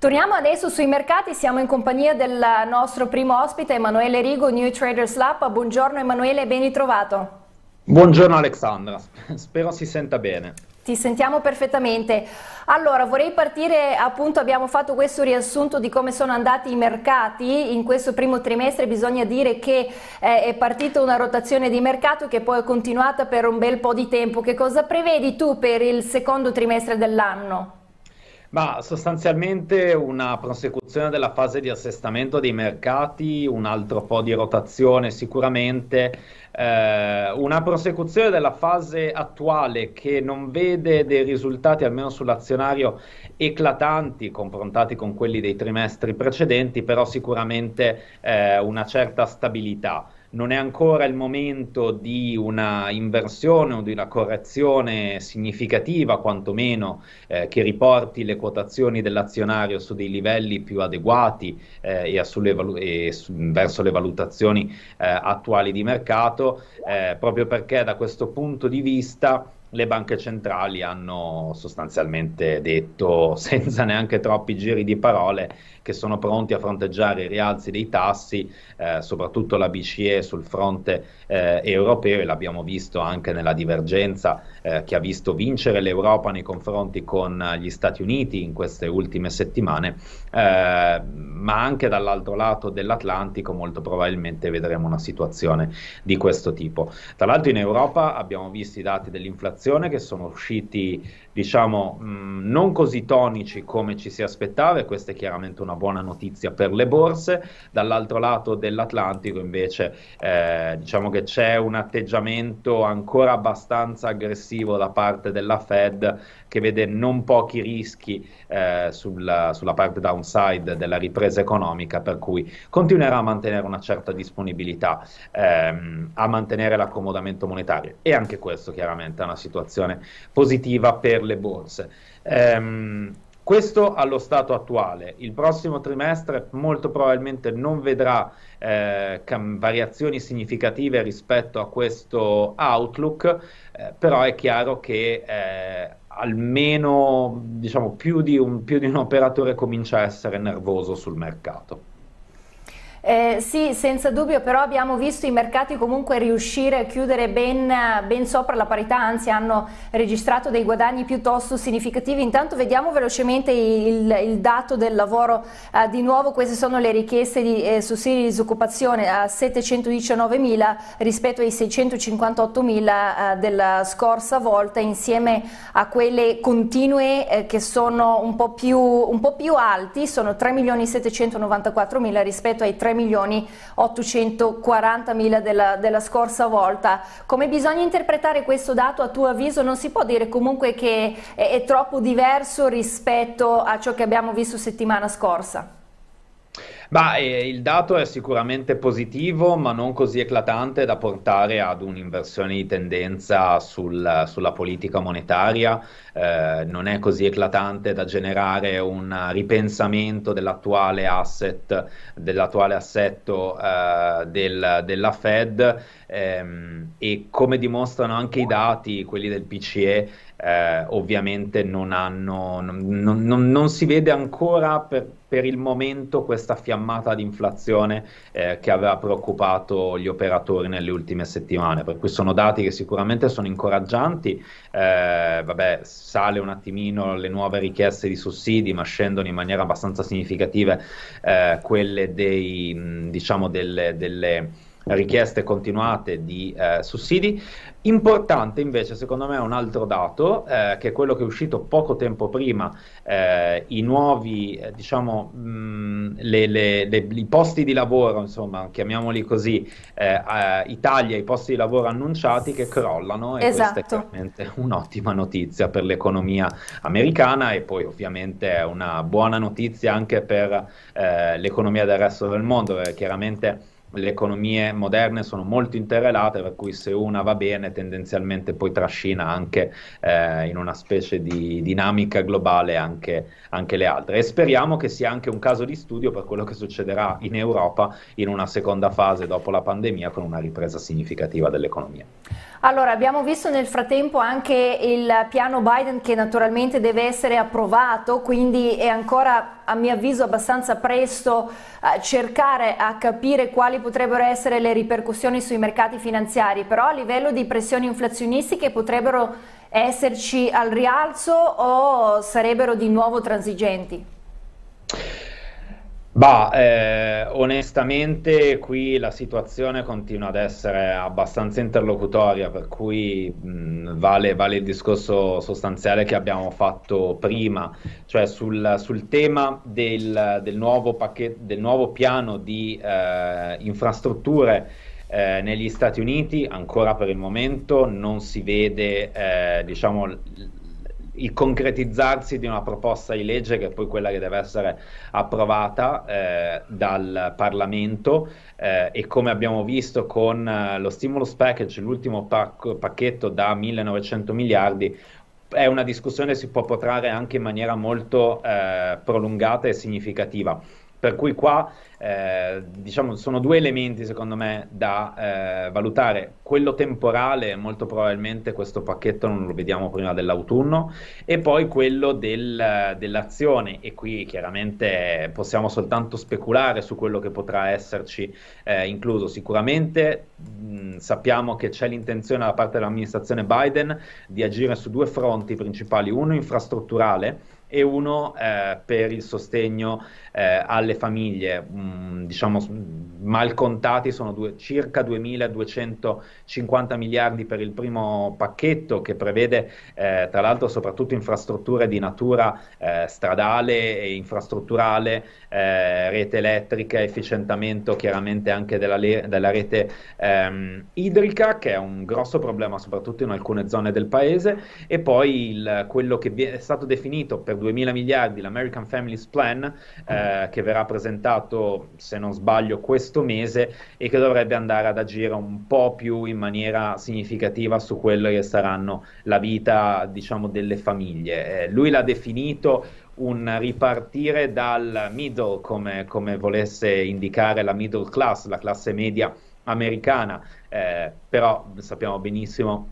Torniamo adesso sui mercati, siamo in compagnia del nostro primo ospite Emanuele Rigo, New Traders Lab. Buongiorno Emanuele, ben ritrovato. Buongiorno Alexandra, spero si senta bene. Ti sentiamo perfettamente. Allora, vorrei partire, appunto abbiamo fatto questo riassunto di come sono andati i mercati in questo primo trimestre, bisogna dire che eh, è partita una rotazione di mercato che poi è continuata per un bel po' di tempo. Che cosa prevedi tu per il secondo trimestre dell'anno? Ma sostanzialmente una prosecuzione della fase di assestamento dei mercati, un altro po' di rotazione sicuramente, eh, una prosecuzione della fase attuale che non vede dei risultati, almeno sull'azionario, eclatanti confrontati con quelli dei trimestri precedenti, però sicuramente eh, una certa stabilità non è ancora il momento di una inversione o di una correzione significativa, quantomeno eh, che riporti le quotazioni dell'azionario su dei livelli più adeguati eh, e, valu- e su- verso le valutazioni eh, attuali di mercato, eh, proprio perché da questo punto di vista le banche centrali hanno sostanzialmente detto, senza neanche troppi giri di parole, che sono pronti a fronteggiare i rialzi dei tassi, eh, soprattutto la BCE sul fronte eh, europeo e l'abbiamo visto anche nella divergenza eh, che ha visto vincere l'Europa nei confronti con gli Stati Uniti in queste ultime settimane, eh, ma anche dall'altro lato dell'Atlantico molto probabilmente vedremo una situazione di questo tipo. Tra l'altro in Europa abbiamo visto i dati dell'inflazione dell'inflazione che sono usciti diciamo, mh, mm, non così tonici come ci si aspettava e questa è chiaramente una buona notizia per le borse. Dall'altro lato dell'Atlantico invece eh, diciamo che c'è un atteggiamento ancora abbastanza aggressivo da parte della Fed che vede non pochi rischi eh, sulla, sulla, parte downside della ripresa economica, per cui continuerà a mantenere una certa disponibilità ehm, a mantenere l'accomodamento monetario e anche questo chiaramente è una situazione positiva per le borse. Ehm, questo allo stato attuale. Il prossimo trimestre molto probabilmente non vedrà eh, cam- variazioni significative rispetto a questo outlook, eh, però è chiaro che eh, almeno diciamo, più, di un, più di un operatore comincia a essere nervoso sul mercato. Eh, sì, senza dubbio, però abbiamo visto i mercati comunque riuscire a chiudere ben, ben, sopra la parità, anzi hanno registrato dei guadagni piuttosto significativi. Intanto vediamo velocemente il, il dato del lavoro, eh, di nuovo queste sono le richieste di eh, sussidi di disoccupazione a 719.000 rispetto ai 658.000 eh, della scorsa volta, insieme a quelle continue eh, che sono un po' più, un po più alti, sono 3.794.000 rispetto ai 3 3 milioni 840 mila della, della scorsa volta. Come bisogna interpretare questo dato a tuo avviso? Non si può dire comunque che è, è troppo diverso rispetto a ciò che abbiamo visto settimana scorsa? Bah, eh, il dato è sicuramente positivo, ma non così eclatante da portare ad un'inversione di tendenza sul, sulla politica monetaria, eh, non è così eclatante da generare un ripensamento dell'attuale asset, dell'attuale assetto eh, del, della Fed ehm, e come dimostrano anche i dati, quelli del PCE, eh, ovviamente non hanno, non, non, non, si vede ancora per, per, il momento questa fiammata di inflazione eh, che aveva preoccupato gli operatori nelle ultime settimane, per cui sono dati che sicuramente sono incoraggianti, eh, vabbè, sale un attimino le nuove richieste di sussidi, ma scendono in maniera abbastanza significativa eh, quelle dei, diciamo, delle, delle richieste continuate di eh, sussidi. Importante invece secondo me è un altro dato, eh, che è quello che è uscito poco tempo prima, eh, i nuovi, eh, diciamo, mh, mm, le, le, le, i posti di lavoro, insomma, chiamiamoli così, eh, Italia, i posti di lavoro annunciati che crollano e esatto. questa è veramente esatto. un'ottima notizia per l'economia americana e poi ovviamente è una buona notizia anche per eh, l'economia del resto del mondo, chiaramente le economie moderne sono molto interrelate, per cui se una va bene tendenzialmente poi trascina anche eh, in una specie di dinamica globale anche, anche, le altre. E speriamo che sia anche un caso di studio per quello che succederà in Europa in una seconda fase dopo la pandemia con una ripresa significativa dell'economia. Allora, abbiamo visto nel frattempo anche il piano Biden che naturalmente deve essere approvato, quindi è ancora a mio avviso abbastanza presto eh, cercare a capire quali potrebbero essere le ripercussioni sui mercati finanziari, però a livello di pressioni inflazionistiche potrebbero esserci al rialzo o sarebbero di nuovo transigenti? Bah, eh, onestamente qui la situazione continua ad essere abbastanza interlocutoria, per cui mh, vale, vale, il discorso sostanziale che abbiamo fatto prima, cioè sul, sul tema del, del, nuovo pacchetto, del, nuovo piano di eh, infrastrutture eh, negli Stati Uniti ancora per il momento non si vede eh, diciamo, il concretizzarsi di una proposta di legge che è poi quella che deve essere approvata eh, dal Parlamento eh, e come abbiamo visto con eh, lo stimulus package, l'ultimo pac- pacchetto da 1900 miliardi, è una discussione che si può protrarre anche in maniera molto eh, prolungata e significativa. Per cui qua eh, diciamo, sono due elementi secondo me da eh, valutare. Quello temporale, molto probabilmente questo pacchetto non lo vediamo prima dell'autunno, e poi quello del, dell'azione, e qui chiaramente possiamo soltanto speculare su quello che potrà esserci eh, incluso. Sicuramente mh, mm, sappiamo che c'è l'intenzione da parte dell'amministrazione Biden di agire su due fronti principali, uno infrastrutturale e uno eh, per il sostegno eh, alle famiglie. Mh, mm, Mm, diciamo mm, mal contati sono due, circa 2.250 miliardi per il primo pacchetto che prevede eh, tra l'altro soprattutto infrastrutture di natura eh, stradale e infrastrutturale, eh, rete elettrica, efficientamento chiaramente anche della, le- della rete ehm, idrica che è un grosso problema soprattutto in alcune zone del paese e poi il, quello che è stato definito per 2.000 miliardi l'American Families Plan eh, che verrà presentato se non sbaglio, questo mese e che dovrebbe andare ad agire un po' più in maniera significativa su quello che saranno la vita, diciamo, delle famiglie. Eh, lui l'ha definito un ripartire dal middle, come, come volesse indicare la middle class, la classe media americana, eh, però sappiamo benissimo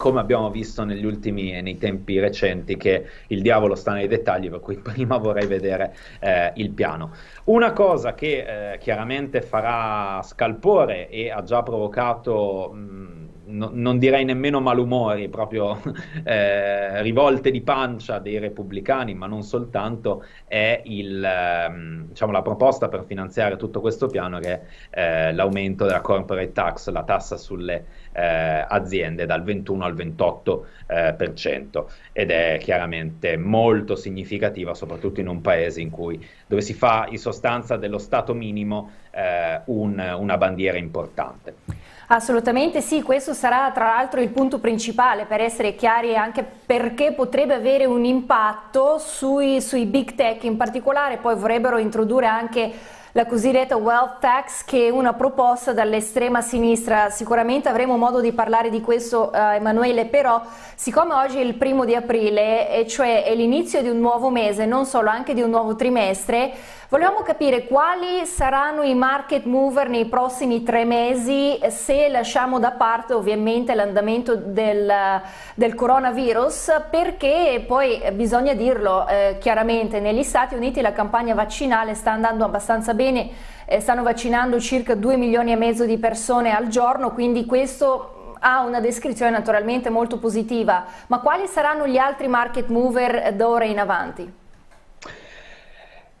come abbiamo visto negli ultimi e nei tempi recenti che il diavolo sta nei dettagli per cui prima vorrei vedere eh, il piano una cosa che eh, chiaramente farà scalpore e ha già provocato mh, no, non direi nemmeno malumori, proprio eh, rivolte di pancia dei repubblicani, ma non soltanto, è il, ehm, diciamo, la proposta per finanziare tutto questo piano che è eh, l'aumento della corporate tax, la tassa sulle eh, aziende dal 21 al 28% eh, per cento, ed è chiaramente molto significativa soprattutto in un paese in cui, dove si fa in sostanza dello Stato minimo eh, un, una bandiera importante. Assolutamente sì, questo sarà tra l'altro il punto principale per essere chiari anche perché potrebbe avere un impatto sui, sui big tech in particolare, poi vorrebbero introdurre anche la cosiddetta wealth tax che è una proposta dall'estrema sinistra. Sicuramente avremo modo di parlare di questo eh, Emanuele, però siccome oggi è il primo di aprile, e cioè è l'inizio di un nuovo mese, non solo, anche di un nuovo trimestre, volevamo capire quali saranno i market mover nei prossimi tre mesi se lasciamo da parte ovviamente l'andamento del, del, coronavirus, perché poi eh, bisogna dirlo eh, chiaramente, negli Stati Uniti la campagna vaccinale sta andando abbastanza bene bene eh, stanno vaccinando circa 2 milioni e mezzo di persone al giorno, quindi questo ha una descrizione naturalmente molto positiva, ma quali saranno gli altri market mover d'ora in avanti?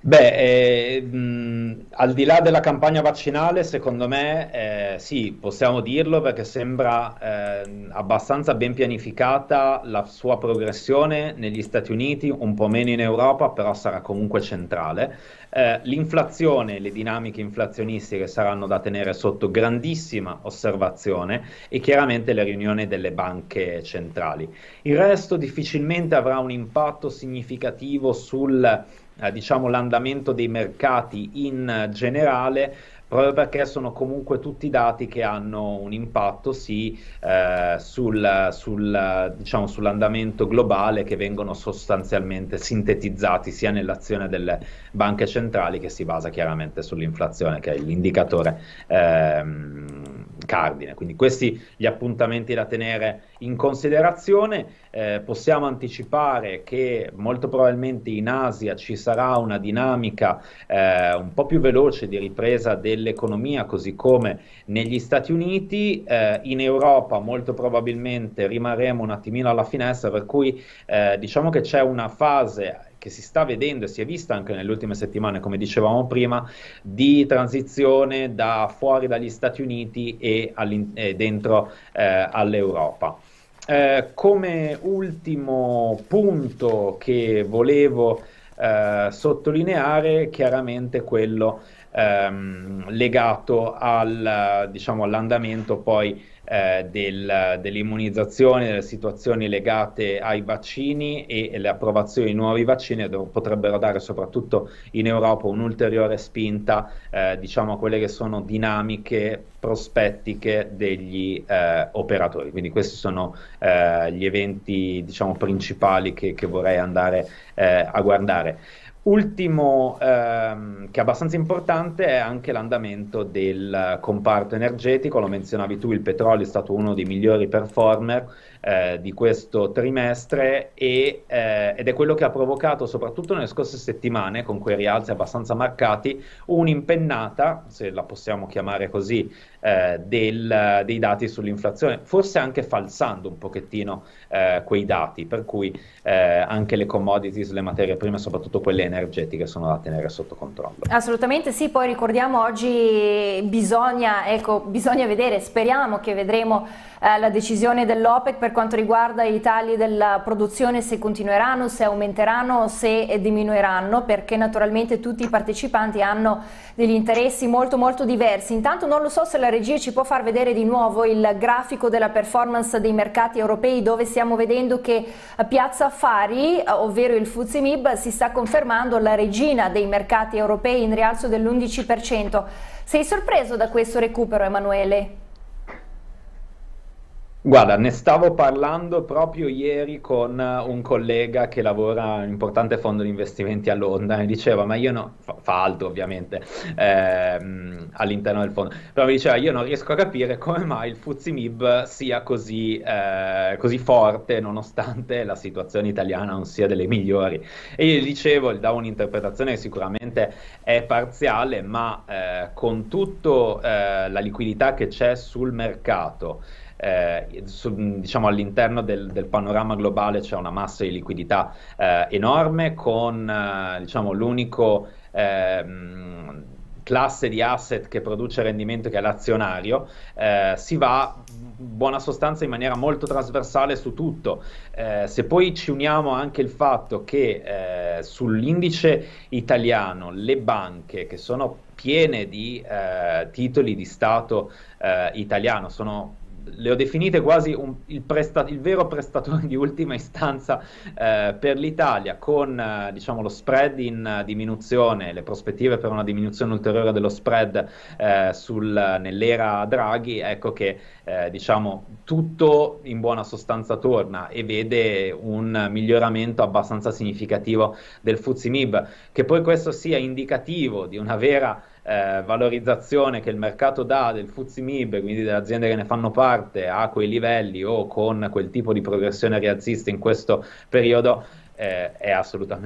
Beh, eh, mh, al di là della campagna vaccinale, secondo me eh, sì, possiamo dirlo perché sembra eh, abbastanza ben pianificata la sua progressione negli Stati Uniti, un po' meno in Europa, però sarà comunque centrale. Eh, l'inflazione, le dinamiche inflazionistiche saranno da tenere sotto grandissima osservazione e chiaramente le riunioni delle banche centrali. Il resto difficilmente avrà un impatto significativo sul eh, diciamo l'andamento dei mercati in generale proprio perché sono comunque tutti dati che hanno un impatto sì, eh, sul, sul, diciamo, sull'andamento globale che vengono sostanzialmente sintetizzati sia nell'azione delle banche centrali che si basa chiaramente sull'inflazione che è l'indicatore ehm, cardine. Quindi questi gli appuntamenti da tenere in considerazione. Eh, possiamo anticipare che molto probabilmente in Asia ci sarà una dinamica eh, un po' più veloce di ripresa dell'economia, così come negli Stati Uniti. Eh, in Europa molto probabilmente rimarremo un attimino alla finestra, per cui eh, diciamo che c'è una fase che si sta vedendo e si è vista anche nelle ultime settimane, come dicevamo prima, di transizione da fuori dagli Stati Uniti e, e dentro eh, all'Europa. Eh, come ultimo punto che volevo eh, sottolineare chiaramente quello ehm, legato al, diciamo, all'andamento poi eh, del, dell'immunizzazione, delle situazioni legate ai vaccini e, e le approvazioni di nuovi vaccini potrebbero dare soprattutto in Europa un'ulteriore spinta eh, diciamo, a quelle che sono dinamiche prospettiche degli eh, operatori. Quindi questi sono eh, gli eventi diciamo, principali che, che vorrei andare eh, a guardare. Ultimo ehm, che è abbastanza importante è anche l'andamento del comparto energetico, lo menzionavi tu, il petrolio è stato uno dei migliori performer eh, di questo trimestre e, eh, ed è quello che ha provocato soprattutto nelle scorse settimane, con quei rialzi abbastanza marcati, un'impennata, se la possiamo chiamare così, eh, del, dei dati sull'inflazione, forse anche falsando un pochettino eh, quei dati, per cui eh, anche le commodities, le materie prime, soprattutto quelle energetiche, sono da tenere sotto controllo. Assolutamente sì, poi ricordiamo oggi bisogna, ecco, bisogna vedere, speriamo che vedremo eh, la decisione dell'OPEC per quanto riguarda i tagli della produzione, se continueranno, se aumenteranno o se diminuiranno, perché naturalmente tutti i partecipanti hanno degli interessi molto molto diversi. Intanto non lo so se la regia ci può far vedere di nuovo il grafico della performance dei mercati europei dove stiamo vedendo che eh, Piazza Affari, eh, ovvero il Fuzimib, si sta confermando la regina dei mercati europei in rialzo dell'11%. Sei sorpreso da questo recupero Emanuele? Guarda, ne stavo parlando proprio ieri con eh, un collega che lavora in un importante fondo di investimenti a Londra e diceva, ma io no, fa, fa altro ovviamente ehm, all'interno del fondo, però mi diceva, io non riesco a capire come mai il Fuzimib sia così, eh, così, forte nonostante la situazione italiana non sia delle migliori. E io gli dicevo, gli davo un'interpretazione che sicuramente è parziale, ma eh, con tutta eh, la liquidità che c'è sul mercato, eh, su, diciamo all'interno del, del, panorama globale c'è una massa di liquidità eh, enorme con eh, diciamo, l'unico ehm, classe di asset che produce rendimento che è l'azionario, eh, si va in buona sostanza in maniera molto trasversale su tutto. Eh, se poi ci uniamo anche il fatto che eh, sull'indice italiano le banche che sono piene di eh, titoli di Stato eh, italiano sono le ho definite quasi un, il, presta- il, vero prestatore di ultima istanza eh, per l'Italia, con eh, diciamo, lo spread in eh, diminuzione, le prospettive per una diminuzione ulteriore dello spread eh, sul, nell'era Draghi, ecco che eh, diciamo, tutto in buona sostanza torna e vede un miglioramento abbastanza significativo del Fuzimib, che poi questo sia indicativo di una vera eh, valorizzazione che il mercato dà del FTSE MIB, quindi delle aziende che ne fanno parte, a quei livelli o con quel tipo di progressione rialzista in questo periodo, eh, è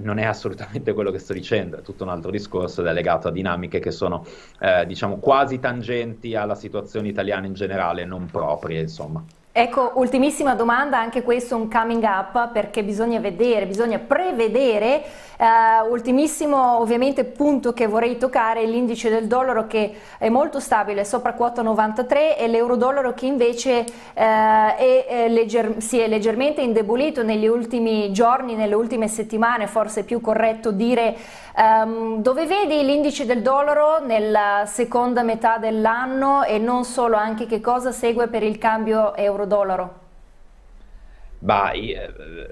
non è assolutamente quello che sto dicendo, è tutto un altro discorso ed è legato a dinamiche che sono eh, diciamo quasi tangenti alla situazione italiana in generale, non proprie, insomma. Ecco, ultimissima domanda, anche questo è un coming up perché bisogna vedere, bisogna prevedere. Uh, ultimissimo ovviamente punto che vorrei toccare è l'indice del dollaro che è molto stabile, sopra quota 93 e l'euro dollaro che invece uh, è, è legger, si è leggermente indebolito negli ultimi giorni, nelle ultime settimane, forse è più corretto dire Um, dove vedi l'indice del dollaro nella seconda metà dell'anno e non solo, anche che cosa segue per il cambio euro-dollaro? Bah, eh,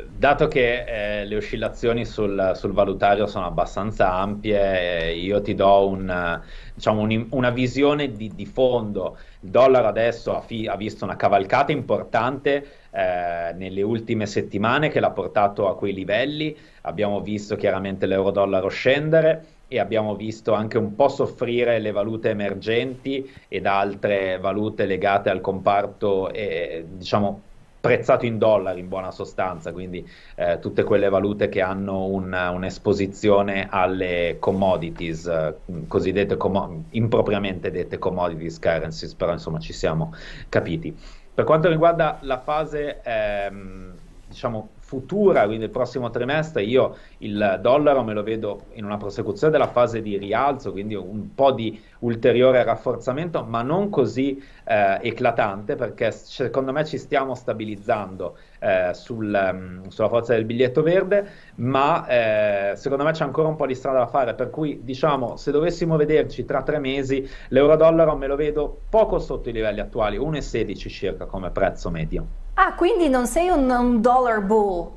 dato che eh, le oscillazioni sul, sul, valutario sono abbastanza ampie, eh, io ti do un, diciamo un, una visione di, di, fondo. Il dollaro adesso ha, fi, ha visto una cavalcata importante eh, nelle ultime settimane che l'ha portato a quei livelli. Abbiamo visto chiaramente l'euro-dollaro scendere e abbiamo visto anche un po' soffrire le valute emergenti ed altre valute legate al comparto, eh, diciamo, prezzato in dollari in buona sostanza, quindi eh, tutte quelle valute che hanno una, un'esposizione alle commodities, eh, cosiddette commo- impropriamente dette commodities currencies, però insomma ci siamo capiti. Per quanto riguarda la fase ehm, diciamo, futura, quindi il prossimo trimestre, io il dollaro me lo vedo in una prosecuzione della fase di rialzo, quindi un po' di ulteriore rafforzamento, ma non così eh, eclatante perché secondo me ci stiamo stabilizzando eh, sul, ehm, sulla forza del biglietto verde, ma eh, secondo me c'è ancora un po' di strada da fare, per cui diciamo se dovessimo vederci tra tre mesi l'euro-dollaro me lo vedo poco sotto i livelli attuali, 1,16 circa come prezzo medio. Ah, quindi non sei un, un dollar bull?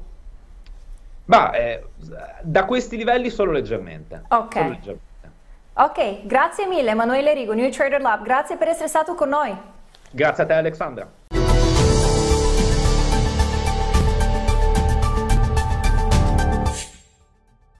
Ma eh, da questi livelli solo leggermente. Ok. Solo leggermente. Ok, grazie mille Emanuele Rigo, New Trader Lab, grazie per essere stato con noi. Grazie a te Alexandra.